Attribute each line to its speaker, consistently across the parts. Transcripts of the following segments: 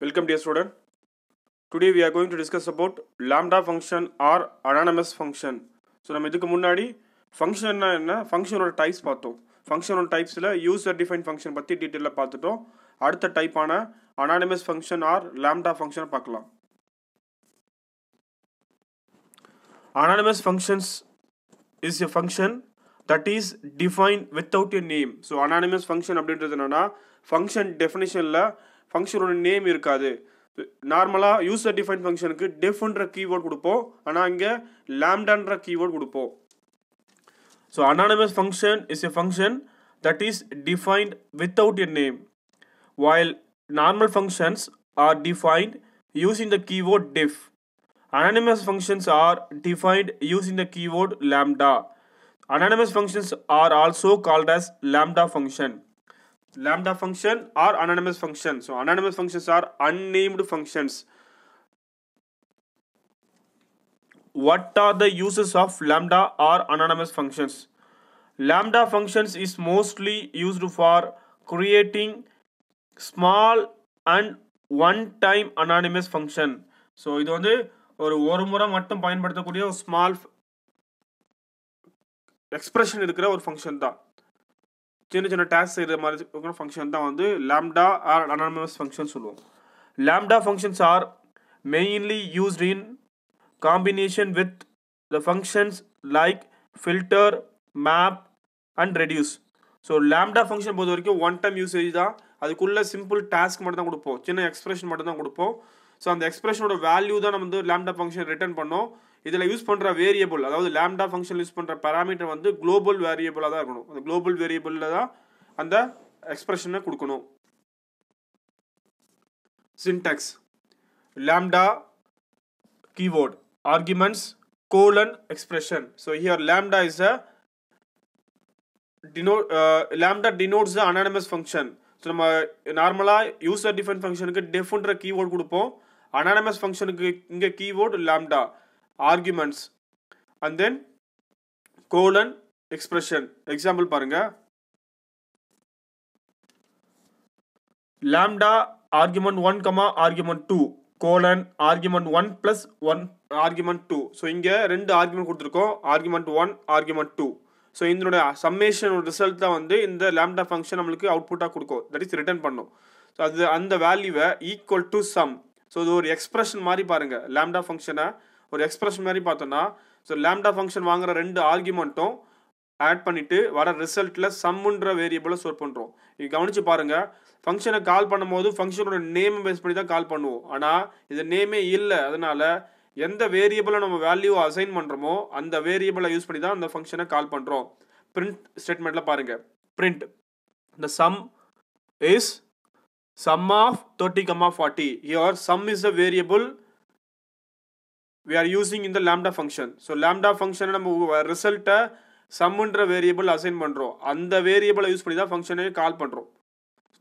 Speaker 1: Welcome dear student. Today we are going to discuss about lambda function or anonymous function. So நம்ம இதுக்கு முன்னாடி ஃபங்க்ஷன்னா என்ன ஃபங்க்ஷனோட டைப்ஸ் பார்த்தோம் ஃபங்க்ஷனோட டைப்ஸில் யூசர் டிஃபைன் ஃபங்க்ஷன் பற்றி டீட்டெயிலில் பார்த்துட்டோம் அடுத்த டைப்பான anonymous function or lambda function பார்க்கலாம் anonymous functions is a function that is define without a name so anonymous function அப்படின்றது என்னென்னா ஃபங்க்ஷன் டெஃபினேஷனில் ஃபங்க்ஷனோட நேம் இருக்காது நார்மலாக யூசர் டிஃபைன் ஃபங்க்ஷனுக்கு டெஃப்ன்ற கீவேர்டு கொடுப்போம் ஆனால் இங்கே லேம்டான்ற கீவேர்டு கொடுப்போம் so anonymous function is a function that is defined without a name while normal functions are defined using the keyword def anonymous functions are defined using the keyword lambda anonymous functions are also called as lambda function lambda function or anonymous function so anonymous functions are unnamed functions what are the uses of lambda or anonymous functions lambda functions is mostly used for creating small and one time anonymous function so இது வந்து ஒரு ஒரு முறை மட்டும் பயன்படுத்தக்கூடிய ஒரு small expression இருக்கிற ஒரு ஃபங்க்ஷன் தான் சின்ன சின்ன டாஸ்க் செய்கிற மாதிரி இருக்கிற ஃபங்க்ஷன் தான் வந்து லேம்டா ஆர் அனானமஸ் ஃபங்க்ஷன் சொல்லுவோம் lambda functions are mainly used in combination with the functions like filter map and reduce so lambda function பொறுத்த வரைக்கும் ஒன் டைம் யூசேஜ் தான் அதுக்குள்ளே சிம்பிள் டாஸ்க் மட்டும் தான் கொடுப்போம் சின்ன எக்ஸ்பிரஷன் மட்டும் தான் கொடுப்போம் ஸோ அந்த எக்ஸ்பிரஷனோட வேல்யூ தான் நம்ம வந்து லேம்டா ஃபங்க்ஷன் ரிட்டர்ன் பண்ணோம் இதில் யூஸ் பண்ணுற வேரியபிள் அதாவது லேம்டா ஃபங்க்ஷன் யூஸ் பண்ணுற பேராமீட்டர் வந்து குளோபல் வேரியபிளாக தான் இருக்கணும் அந்த குளோபல் வேரியபிளில் தான் அந்த எக்ஸ்பிரஷனை கொடுக்கணும் syntax lambda keyboard arguments colon expression so here lambda is a denote lambda denotes denotes anonymous function so நம்ம நார்மலாக யூசர் டிஃபைன் ஃபங்க்ஷனுக்கு டெஃப்ன்ற கீபோர்டு கொடுப்போம் அனானமஸ் ஃபங்க்ஷனுக்கு இங்கே keyboard lambda arguments and then colon expression example பாருங்க lambda argument one comma argument two colon argument one plus one argument two so இங்கே ரெண்டு argument கொடுத்துருக்கோம் argument one argument two so இதனுடைய summation result தான் வந்து இந்த லேம்டா ஃபங்க்ஷன் நம்மளுக்கு அவுட்புட்டாக கொடுக்கும் தட் இஸ் ரிட்டர்ன் பண்ணும் ஸோ அது அந்த வேல்யூவை ஈக்குவல் டு சம் ஸோ இது ஒரு எக்ஸ்பிரஷன் மாதிரி பாருங்கள் லேம்டா ஃபங்க்ஷனை ஒரு எக்ஸ்பிரஷன் மாதிரி பார்த்தோன்னா ஸோ லேம்டா ஃபங்க்ஷன் வாங்குற ரெண்டு ஆர்குமெண்ட்டும் ஆட் பண்ணிவிட்டு வர ரிசல்ட்டில் சம்முன்ற வேரியபிளை ஸ்டோர் பண்ணுறோம் இது கவனித்து பாருங்கள் ஃபங்க்ஷனை கால் பண்ணும்போது ஃபங்க்ஷனோட நேம் பேஸ் பண்ணி தான் கால் பண்ணுவோம் ஆனால் இது நேமே இல்லை அதனால் எந்த வேரியபிளை நம்ம வேல்யூ அசைன் பண்ணுறோமோ அந்த வேரியபிளை யூஸ் பண்ணி தான் அந்த ஃபங்க்ஷனை கால் பண்ணுறோம் பிரிண்ட் ஸ்டேட்மெண்ட்டில் பாருங்கள் பிரிண்ட் இந்த sum is sum of thirty comma forty your sum is a variable we are using in the lambda function so lambda நம்ம ரிசல்ட்டை சம்முன்ற வேரியபிள் அசைன் பண்ணுறோம் அந்த வேரியபிளை யூஸ் பண்ணி தான் ஃபங்க்ஷனே கால் பண்ணுறோம்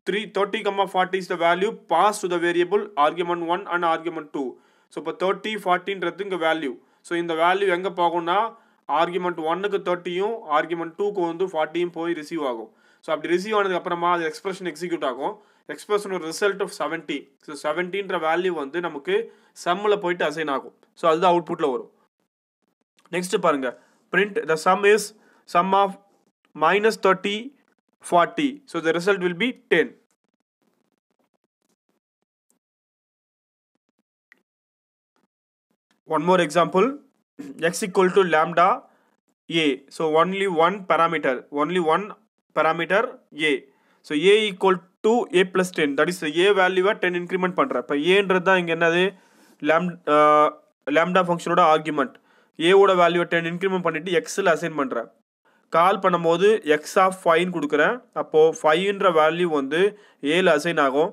Speaker 1: three thirty comma forty is the value pass to the variable argument one and argument two so இப்போ தேர்ட்டி ஃபார்ட்டின்றது இங்கே வேல்யூ ஸோ இந்த வேல்யூ எங்கே போகும்னா ஆர்குமெண்ட் ஒன்னுக்கு தேர்ட்டியும் ஆர்குமெண்ட் டூக்கு வந்து ஃபார்ட்டியும் போய் ரிசீவ் ஆகும் ஸோ அப்படி ரிசீவ் ஆனதுக்கப்புறமா அது எக்ஸ்பிரஷன் எக்ஸிக்யூட் ஆகும் எக்ஸ்பிரஸனோட ரிசல்ட் ஆஃப் செவன்ட்டி ஸோ செவன்ட்டின்ற வேல்யூ வந்து நமக்கு சம்மில் போயிட்டு அசைன் ஆகும் ஸோ அதுதான் அவுட்புட்டில் வரும் நெக்ஸ்ட்டு பாருங்கள் print the sum is sum of minus thirty forty so the result will be ten one more example x equal to lambda a so only one parameter only one parameter a so a equal to a plus ten that is a வேல்யூவாக ten increment பண்ணுறேன் இப்போ ஏன்றது தான் இங்கே என்னது லேம் lambda ஃபங்க்ஷனோட argument ஏவோட வேல்யூவை ten increment பண்ணிவிட்டு எக்ஸில் அசைன் பண்ணுறேன் கால் பண்ணும்போது எக்ஸ் ஆஃப் ஃபைன் கொடுக்குறேன் அப்போது ஃபைன்ற வேல்யூ வந்து ஏல அசைன் ஆகும்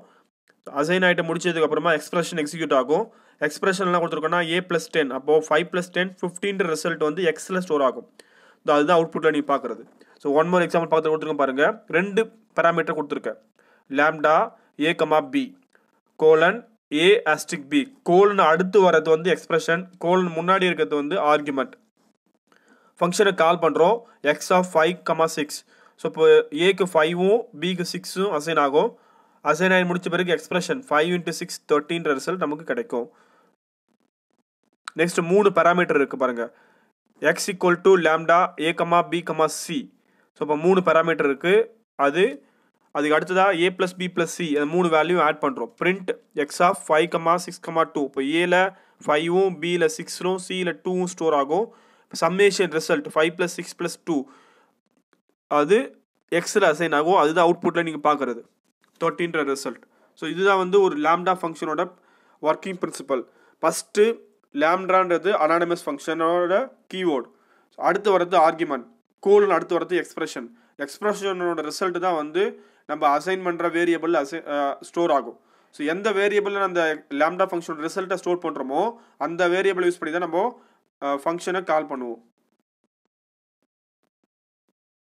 Speaker 1: அசைன் ஆகிட்டு முடிச்சதுக்கப்புறமா எக்ஸ்ப்ரெஷன் எக்ஸிக்யூட் ஆகும் எக்ஸ்பிரஷன்லாம் கொடுத்துருக்கோன்னா ஏ ப்ளஸ் டென் அப்போது ஃபைவ் ப்ளஸ் டென் ஃபிஃப்டின்ற ரிசல்ட் வந்து எக்ஸில் ஸ்டோர் ஆகும் அதுதான் அவுட்புட்டில் நீ பார்க்குறது ஸோ ஒன் மோர் எக்ஸாம்பிள் பார்த்து கொடுத்துருக்கோம் பாருங்கள் ரெண்டு பேராமீட்டர் கொடுத்துருக்கேன் lambda a comma b colon a asterisk b கோல்னு அடுத்து வர்றது வந்து எக்ஸ்பிரஷன் கோலன் முன்னாடி இருக்கிறது வந்து ஆர்குமெண்ட் ஃபங்க்ஷனை கால் பண்ணுறோம் x of five comma six so இப்போ ஏக்கு ஃபைவும் பிக்கு சிக்ஸும் அசைன் ஆகும் அசைன் ஆகி முடிச்ச பிறகு எக்ஸ்பிரஷன் ஃபைவ் இன்ட்டு சிக்ஸ் தேர்ட்டின்ற ரிசல்ட் நமக்கு கிடைக்கும் நெக்ஸ்ட் மூணு பேராமீட்டர் இருக்குது பாருங்கள் x equal to lambda a comma b comma c so இப்போ மூணு பேராமீட்டர் இருக்குது அது அதுக்கு அடுத்ததாக a plus b plus c அந்த மூணு வேல்யூ ஆட் பண்ணுறோம் print x of five comma six comma two இப்போ ஏல ஃபைவும் பியில் சிக்ஸும் சியில் டூவும் ஸ்டோர் ஆகும் summation result five plus six plus two அது எக்ஸில் அசைன் ஆகும் அதுதான் அவுட்புட்டில் நீங்கள் பார்க்குறது தேர்ட்டின்ற ரிசல்ட் ஸோ இதுதான் வந்து ஒரு லேம்டா ஃபங்க்ஷனோட ஒர்க்கிங் பிரின்சிபல் ஃபஸ்ட்டு லேம்டான்றது அனானமஸ் ஃபங்க்ஷனோட கீவேர்டு அடுத்து வர்றது ஆர்குமெண்ட் கோல் அடுத்து வர்றது எக்ஸ்பிரஷன் எக்ஸ்பிரஷனோட ரிசல்ட் தான் வந்து நம்ம அசைன் பண்ணுற வேரியபிள் அசை ஸ்டோர் ஆகும் ஸோ எந்த வேரியபிளில் அந்த லேம்டா ஃபங்க்ஷனோட ரிசல்ட்டை ஸ்டோர் பண்ணுறோமோ அந்த வேரியபிள் யூஸ் பண்ணி தான் நம்ம ஃபங்க்ஷனை கால் பண்ணுவோம்